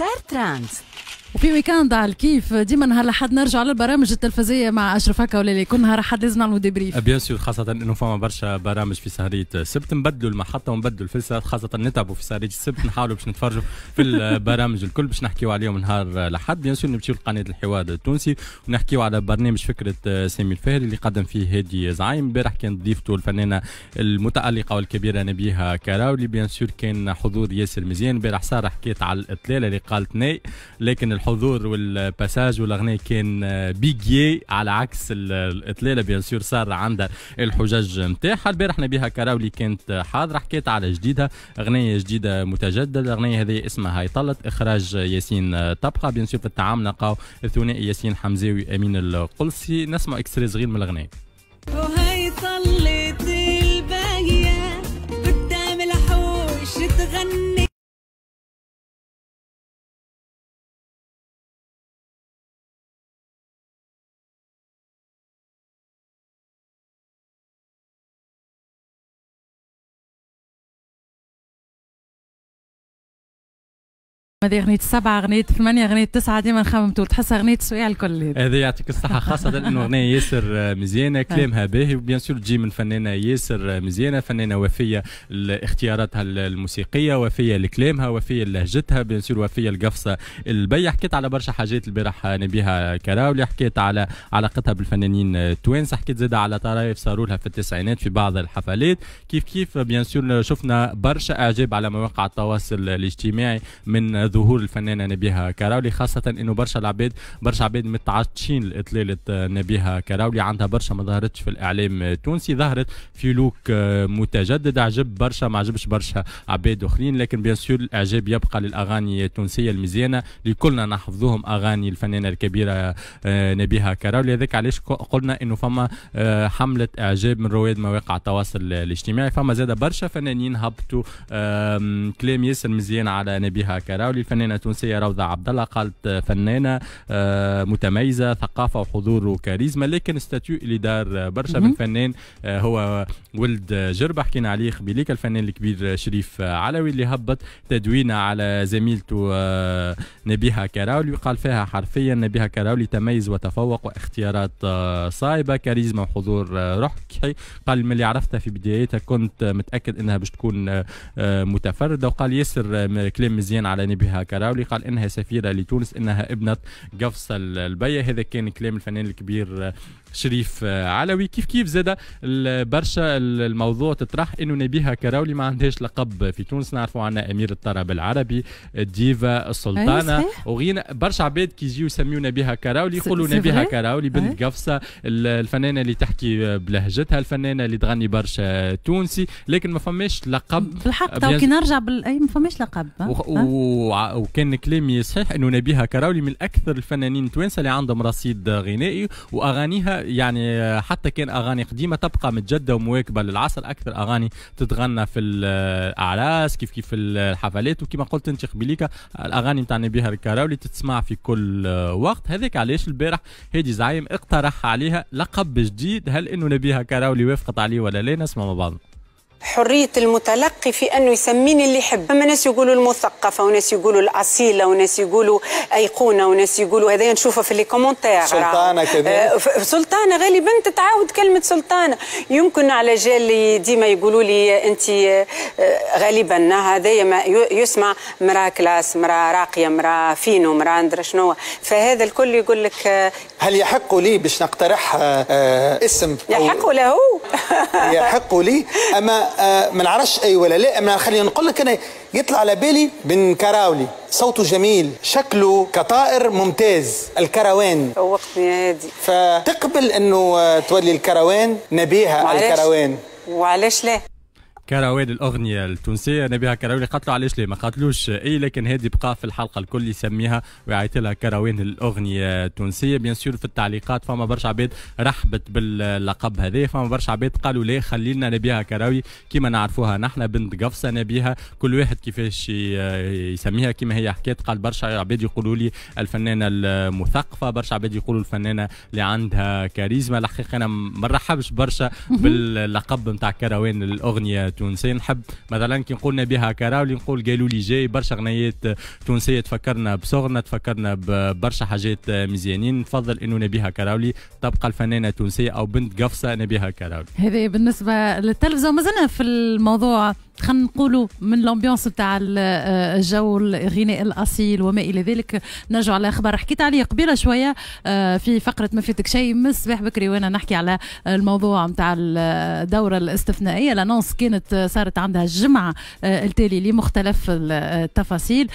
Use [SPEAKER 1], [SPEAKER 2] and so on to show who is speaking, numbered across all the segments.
[SPEAKER 1] Star Trans وفي ويكاند على الكيف ديما نهار الاحد نرجع للبرامج التلفزيه مع اشرف هكا ولا كل نهار احد لازم نعملوا ديبريف
[SPEAKER 2] بيان سور خاصه انه فما برشا برامج في سهريه السبت نبدلوا المحطه ونبدلوا الفلسه خاصه نتعبوا في سهريه السبت نحاولوا باش نتفرجوا في البرامج الكل باش نحكيوا عليهم نهار الاحد بيان سور نمشيو لقناه الحوار التونسي ونحكيوا على برنامج فكره آه، سامي الفهري اللي قدم فيه هادي زعيم امبارح كان ضيفته الفنانه المتالقه والكبيره نبيها كراولي بيان سور كان حضور ياسر مزيان امبارح صار حكيت على الاطلاله اللي قالت ناي لكن الحضور والباساج والاغنيه كان آه، بيجي على عكس الاطلاله بيان سور صار عندها الحجج نتاعها البارح نبيها كراولي كانت حاضره حكيت على جديدها اغنيه جديده متجدده الاغنيه هذه اسمها هاي طلت اخراج ياسين طبقه بيان سور في التعامل نلقاو الثنائي ياسين حمزاوي امين القلسي نسمع اكستري صغير من الاغنيه
[SPEAKER 1] هذه اغنيه سبعة اغنيه ثمانية اغنيه تسعة ديما نخممتو تحسها اغنيه سويع الكل هذا يعطيك الصحه خاصه انه
[SPEAKER 2] اغنيه ياسر آه، مزيانه آه. كلامها باهي وبيان سور تجي من فنانه ياسر آه، مزيانه فنانه وفيه لاختياراتها الموسيقيه وفيه لكلامها وفيه لهجتها بيان سور وفيه لقفصة البي حكيت على برشا حاجات البارح نبيها كراولي حكيت على علاقتها بالفنانين التوانسه حكيت زادة على طرايف صاروا لها في التسعينات في بعض الحفلات كيف كيف بيان سور شفنا برشا اعجاب على مواقع التواصل الاجتماعي من ظهور الفنانه نبيها كراولي خاصه انه برشا العباد برشا عباد متعطشين لاطلاله نبيها كراولي عندها برشا ما ظهرتش في الاعلام التونسي ظهرت في لوك متجدد عجب برشا ما عجبش برشا عباد اخرين لكن بيان سور الاعجاب يبقى للاغاني التونسيه المزيانه اللي كلنا نحفظوهم اغاني الفنانه الكبيره آه، نبيها كراولي هذاك علاش قلنا انه فما آه، حمله اعجاب من رواد مواقع التواصل الاجتماعي فما زاد برشا فنانين هبطوا كلام ياسر مزيان على نبيها كراولي للفنانه التونسيه روضه عبد الله قالت آه، فنانه آه، متميزه ثقافه وحضور وكاريزما لكن ستاتيو اللي دار آه، برشا من فنان هو ولد جربه حكينا عليه خبيليك الفنان الكبير شريف علوي اللي هبط تدوينه على زميلته نبيها كراولي قال فيها حرفيا نبيها كراولي تميز وتفوق واختيارات صايبه كاريزما وحضور روحي قال ملي عرفتها في بدايتها كنت متاكد انها باش تكون متفرده وقال ياسر كلام مزيان على نبيها بها كراولي قال انها سفيره لتونس انها ابنه قفصه البيه هذا كان كلام الفنان الكبير شريف آه، علوي كيف كيف زاد برشا الموضوع تطرح انه نبيها كراولي ما عندهاش لقب في تونس نعرفوا عنا امير الطرب العربي الديفا السلطانه وغينا أيوة، برشا عباد كي يجيو يسميو نبيها كراولي يقولوا نبيها كراولي بنت قفصه الفنانه اللي تحكي بلهجتها الفنانه اللي تغني برشا تونسي لكن ما فماش لقب بالحق تو كي نرجع
[SPEAKER 1] بال... اي ما فماش لقب
[SPEAKER 2] وكان كلامي صحيح انه نبيها كراولي من اكثر الفنانين التوانسه اللي عندهم رصيد غنائي واغانيها يعني حتى كان اغاني قديمه تبقى متجده ومواكبه للعصر اكثر اغاني تتغنى في الاعراس كيف كيف الحفلات وكما قلت انت قبيليكا الاغاني نتاع نبيها الكراولي تتسمع في كل وقت هذاك علاش البارح هادي زعيم اقترح عليها لقب جديد هل انه نبيها كراولي وافقت عليه ولا لا نسمع مع بعضنا حرية
[SPEAKER 1] المتلقي في أنه يسميني اللي يحب أما ناس يقولوا المثقفة وناس يقولوا الأصيلة وناس يقولوا أيقونة وناس يقولوا هذا نشوفه في الكومنتار سلطانة آه، كذلك سلطانة غالبا تتعاود كلمة سلطانة يمكن على جال ديما يقولوا لي أنت آه، غالبا هذا ما يسمع مرا كلاس مرا راقية مرا فينو مرا ندرى شنو فهذا الكل يقول لك آه،
[SPEAKER 2] هل يحق لي باش نقترح اسم يحق
[SPEAKER 1] له يحق لي اما آه،
[SPEAKER 2] ما نعرفش اي ولا لا اما خلينا نقول لك انا يطلع على بالي بن كراولي صوته جميل شكله كطائر ممتاز الكروان
[SPEAKER 1] وقتني هادي فتقبل انه آه، تولي الكروان
[SPEAKER 2] نبيها الكروان
[SPEAKER 1] وعلاش لا
[SPEAKER 2] كراويد الاغنيه التونسيه نبيها كراويد قتلوا علاش ليه ما قتلوش اي لكن هذه بقى في الحلقه الكل يسميها ويعيط لها كراوين الاغنيه التونسيه بيان سور في التعليقات فما برشا عباد رحبت باللقب هذا فما برشا عباد قالوا ليه خلينا نبيها كراوي كيما نعرفوها نحن بنت قفصه نبيها كل واحد كيفاش يسميها كيما هي حكيت قال برشا عباد يقولوا لي الفنانه المثقفه برشا عباد يقولوا الفنانه اللي عندها كاريزما الحقيقه انا ما نرحبش برشا باللقب نتاع كراوين الاغنيه التونسي نحب مثلا كي نقولنا بها كراولي نقول قالوا لي جاي برشا غنيات تونسيه تفكرنا بصغرنا تفكرنا ببرشا حاجات مزيانين نفضل انه نبيها كراولي تبقى الفنانه التونسيه او بنت قفصه نبيها كراولي
[SPEAKER 1] هذه بالنسبه للتلفزه مازلنا في الموضوع خلينا نقولوا من الامبيونس تاع الجو آه، الغناء الاصيل وما الى ذلك نرجعوا على اخبار حكيت عليه قبيله شويه آه، في فقره ما فاتك شيء من الصباح بكري وانا نحكي على الموضوع نتاع الدوره الاستثنائيه لانونس كانت آه، صارت عندها الجمعه التالي لمختلف التفاصيل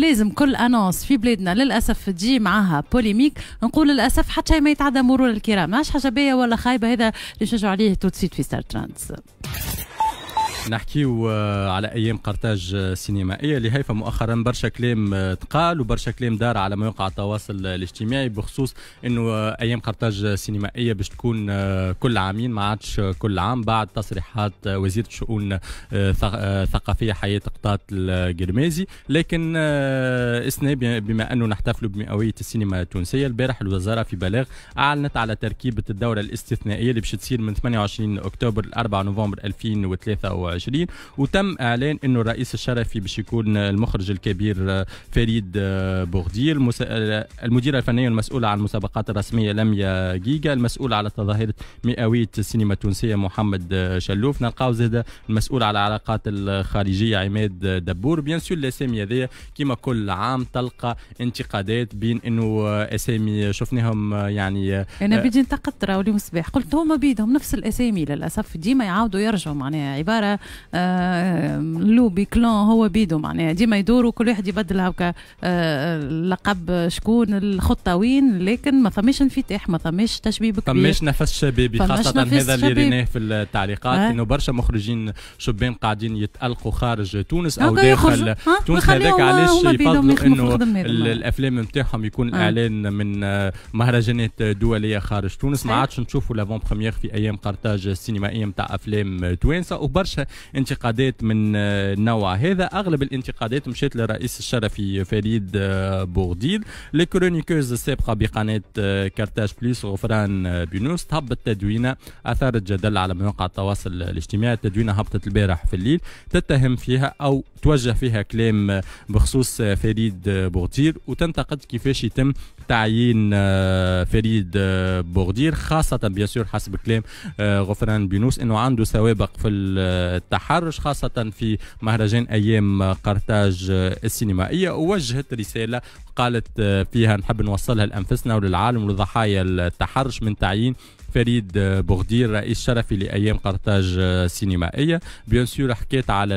[SPEAKER 1] لازم كل انونس في بلادنا للاسف تجي معاها بوليميك نقول للاسف حتى ما يتعدى مرور الكرام ماش حاجه باهيه ولا خايبه هذا اللي نشجعوا عليه توتسيت في ستار ترانس
[SPEAKER 2] نحكيو آه، على ايام قرطاج السينمائيه آه، اللي هيفا مؤخرا برشا كلام آه، تقال وبرشا كلام دار على مواقع التواصل الاجتماعي بخصوص انه ايام قرطاج السينمائيه باش تكون كل عامين ما عادش كل عام بعد تصريحات وزير الشؤون الثقافيه حياه قطات القرمازي لكن اسنا بما انه نحتفلوا بمئويه السينما التونسيه البارح الوزاره في بلاغ اعلنت على تركيبه الدوره الاستثنائيه اللي باش تصير من 28 اكتوبر ل 4 نوفمبر 2023 2024 وتم اعلان انه الرئيس الشرفي باش يكون المخرج الكبير آه، فريد آه، بوغدير آه، المديره الفنيه المسؤوله عن المسابقات الرسميه لميا جيجا المسؤول على تظاهره مئويه السينما التونسيه محمد شلوف نلقاو زاده المسؤول على العلاقات الخارجيه عماد دبور بيان سور الاسامي هذيا كما كل عام تلقى انتقادات بين انه اسامي شفناهم يعني انا بدي
[SPEAKER 1] انتقدت راولي مصباح قلت هما بيدهم نفس الاسامي للاسف ديما يعاودوا يرجعوا معناها عباره آه، لوبي كلون هو بيدو معناها ديما يدوروا كل واحد يبدل هكا آه، آه، لقب شكون الخطه وين لكن ما فماش انفتاح ما فماش تشبيب كبير فماش نفس شبابي خاصه هذا اللي ريناه في
[SPEAKER 2] التعليقات آه. انه برشا مخرجين شبان قاعدين يتالقوا خارج تونس او داخل تونس هذاك علاش يفضلوا انه الافلام نتاعهم يكون آه. اعلان من مهرجانات دوليه خارج تونس ما عادش نشوفوا لافون بروميير في ايام قرطاج السينمائيه نتاع افلام توانسه وبرشا انتقادات من النوع آه، هذا اغلب الانتقادات مشات للرئيس الشرفي فريد بورديد الكرونيكوز السابقه بقناه آه، كارتاج بليس غفران آه، بنوس تهبط التدوينه اثارت جدل على مواقع التواصل الاجتماعي التدوينه هبطت البارح في الليل تتهم فيها او توجه فيها كلام بخصوص فريد بوردير وتنتقد كيفاش يتم تعيين فريد بوغدير خاصة بيان سور حسب كلام غفران بنوس انه عنده سوابق في التحرش خاصة في مهرجان أيام قرطاج السينمائية ووجهت رسالة قالت آه، فيها نحب نوصلها لأنفسنا وللعالم ولضحايا التحرش من تعيين فريد بوغدير رئيس شرفي لأيام قرطاج سينمائية بيان سور حكيت على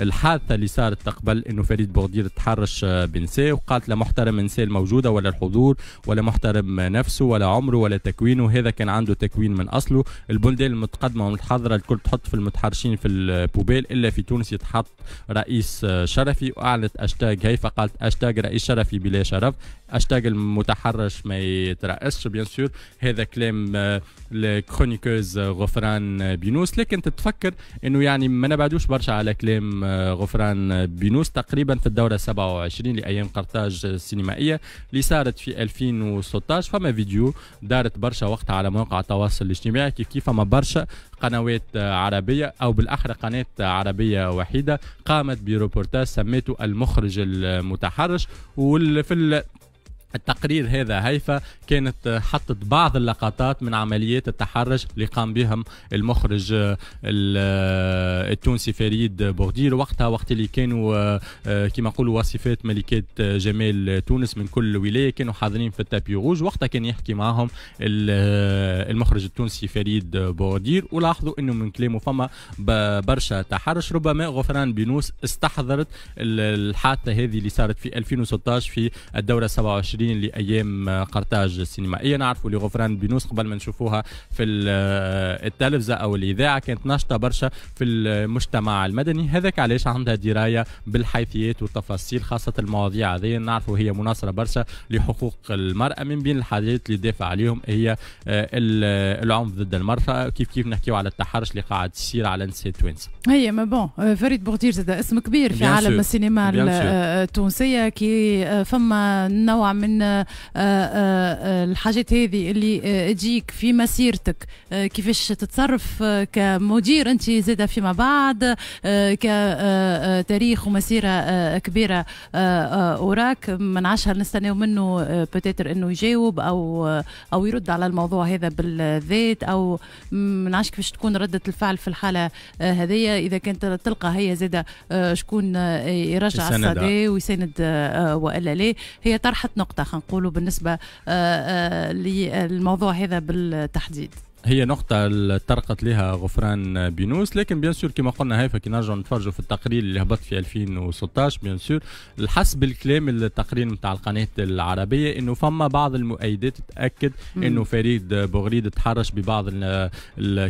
[SPEAKER 2] الحادثة اللي صارت قبل أنه فريد بوغدير تحرش بنساء وقالت لا محترم نساء الموجودة ولا الحضور ولا محترم نفسه ولا عمره ولا تكوينه هذا كان عنده تكوين من أصله البلدان المتقدمة والمتحضرة الكل تحط في المتحرشين في البوبيل إلا في تونس يتحط رئيس شرفي وأعلنت أشتاج هيفا قالت أشتاج رئيس شرفي بلا شرف هاشتاج المتحرش ما يترأسش بيان سور هذا كلام الكرونيكوز غفران بينوس لكن تتفكر انه يعني ما نبعدوش برشا على كلام غفران بينوس تقريبا في الدوره 27 لايام قرطاج السينمائيه اللي صارت في 2016 فما فيديو دارت برشا وقتها على مواقع التواصل الاجتماعي كيف كيف فما برشا قنوات عربيه او بالاحرى قناه عربيه وحيده قامت بروبورتاج سميته المخرج المتحرش وفي التقرير هذا هيفا كانت حطت بعض اللقطات من عمليات التحرش اللي قام بهم المخرج آه، آه، التونسي فريد بوردير وقتها وقت اللي كانوا آه، كما نقولوا وصفات ملكات جمال تونس من كل ولايه كانوا حاضرين في التابي غوج وقتها كان يحكي معهم المخرج التونسي فريد بوردير ولاحظوا انه من كلامه فما برشا تحرش ربما غفران بنوس استحضرت الحادثه هذه اللي صارت في 2016 في الدوره 27 20 لايام قرطاج السينمائيه نعرفوا لي غفران بنوس قبل ما نشوفوها في التلفزه او الاذاعه كانت نشطه برشا في المجتمع المدني هذاك علاش عندها درايه بالحيثيات والتفاصيل خاصه المواضيع هذه نعرفوا هي مناصره برشا لحقوق المراه من بين الحاجات اللي دافع عليهم هي آه، العنف ضد المراه كيف كيف نحكيو على التحرش اللي قاعد يصير على النساء التوانسه.
[SPEAKER 1] هي ما بون فريد بورتير زاد اسم كبير في عالم السينما آه، التونسيه كي آه، فما نوع من من آه، آه، آه، الحاجات هذه اللي تجيك في مسيرتك كيفاش تتصرف كمدير انت زاده فيما بعد كتاريخ ومسيره كبيره وراك ما نعشها نستناو منه بوتيتر انه يجاوب او او يرد على الموضوع هذا بالذات او ما نعرفش كيفاش تكون رده الفعل في الحاله هذيا اذا كانت تلقى هي زاده شكون يرجع الصدى ويساند والا لا هي طرحت نقطه خنقولوا خلينا نقولوا بالنسبه آه، آه، للموضوع هذا بالتحديد
[SPEAKER 2] هي نقطة طرقت لها غفران بينوس لكن بيان سور كما قلنا هيفا كي نرجعوا نتفرجوا في التقرير اللي هبط في 2016 بيان سور حسب الكلام التقرير نتاع القناة العربية انه فما بعض المؤيدات تأكد انه فريد بوغريد تحرش ببعض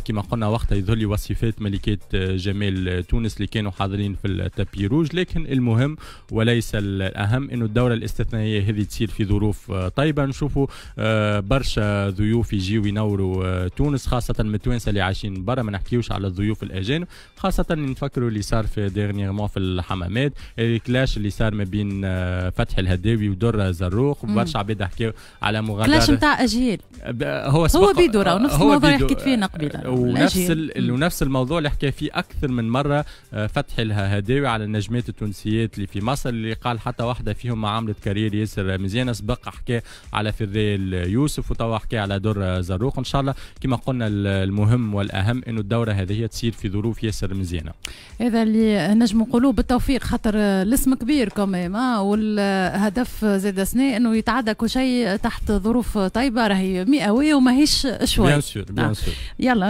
[SPEAKER 2] كما قلنا وقتها يظهر لي وصفات ملكات جمال تونس اللي كانوا حاضرين في التابي روج لكن المهم وليس الاهم انه الدورة الاستثنائية هذه تصير في ظروف طيبة نشوفوا آه، برشا ضيوف يجيو ينوروا آه، تونس خاصه من التوانسه اللي عايشين برا ما نحكيوش على الضيوف الاجانب خاصه نفكروا اللي صار في ديرنييرمون في الحمامات الكلاش اللي صار ما بين آه، فتح الهداوي ودره زروق برشا عباد حكيو على مغادره كلاش نتاع اجيال هو هو بيدو راهو نفس الموضوع اللي حكيت فيه قبيله آه، ونفس ونفس الموضوع اللي حكى فيه اكثر من مره آه، فتح الهداوي على النجمات التونسيات اللي في مصر اللي قال حتى واحده فيهم ما عملت كارير ياسر مزيانه سبق حكى على فريال يوسف وتوا حكى على دره زروق ان شاء الله كما قلنا المهم والاهم انه الدوره هذه تصير في ظروف ياسر مزيانه
[SPEAKER 1] هذا اللي نجم نقولوه بالتوفيق خاطر الاسم كبير كوميم والهدف زاد سنة انه يتعدى كل شيء تحت ظروف طيبه راهي مئويه وماهيش شوي بيان سور بيان سور يلا